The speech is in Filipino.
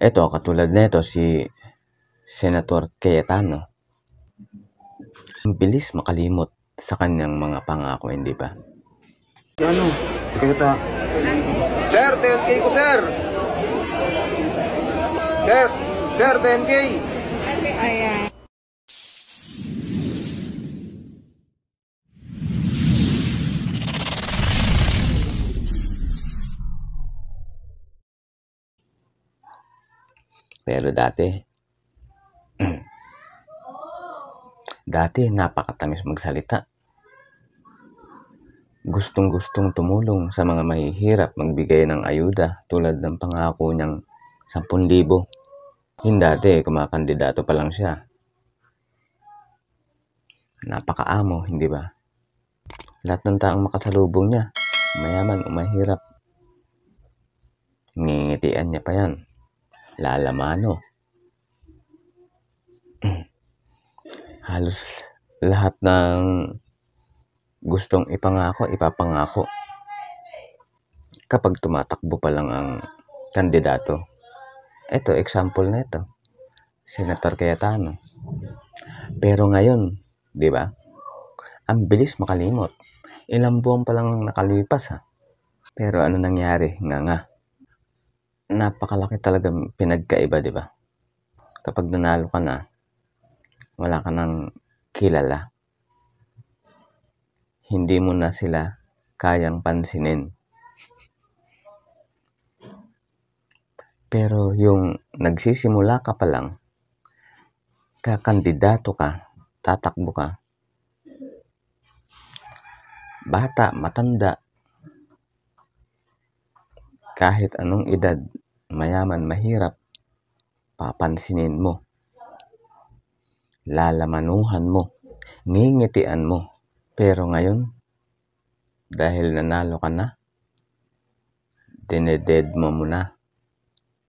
Ito, katulad nito si Senator Cayetano. Ang bilis makalimot sa kanyang mga pangako, hindi ba? Ano? Kita. Sir, 10K ko, sir! Sir, sir, 10K! Ayan. Pero dati, dati napakatamis magsalita. Gustong-gustong tumulong sa mga mahihirap magbigay ng ayuda tulad ng pangako niyang 10,000. Hindi dati, eh, kumakandidato pa lang siya. Napakaamo, hindi ba? Lahat ng taong makasalubong niya, mayaman o mahirap, ngingitian niya pa yan lalamano. Halos lahat ng gustong ipangako, ipapangako kapag tumatakbo pa lang ang kandidato. Ito, example na ito. Senator Cayetano. Pero ngayon, di ba? Ang bilis makalimot. Ilang buwan pa lang nakalipas ha. Pero ano nangyari? Nga nga napakalaki talaga pinagkaiba, di ba? Kapag nanalo ka na, wala ka nang kilala. Hindi mo na sila kayang pansinin. Pero yung nagsisimula ka pa lang, kakandidato ka, tatakbo ka, bata, matanda, kahit anong edad, mayaman, mahirap, papansinin mo. Lalamanuhan mo. Ngingitian mo. Pero ngayon, dahil nanalo ka na, dineded mo muna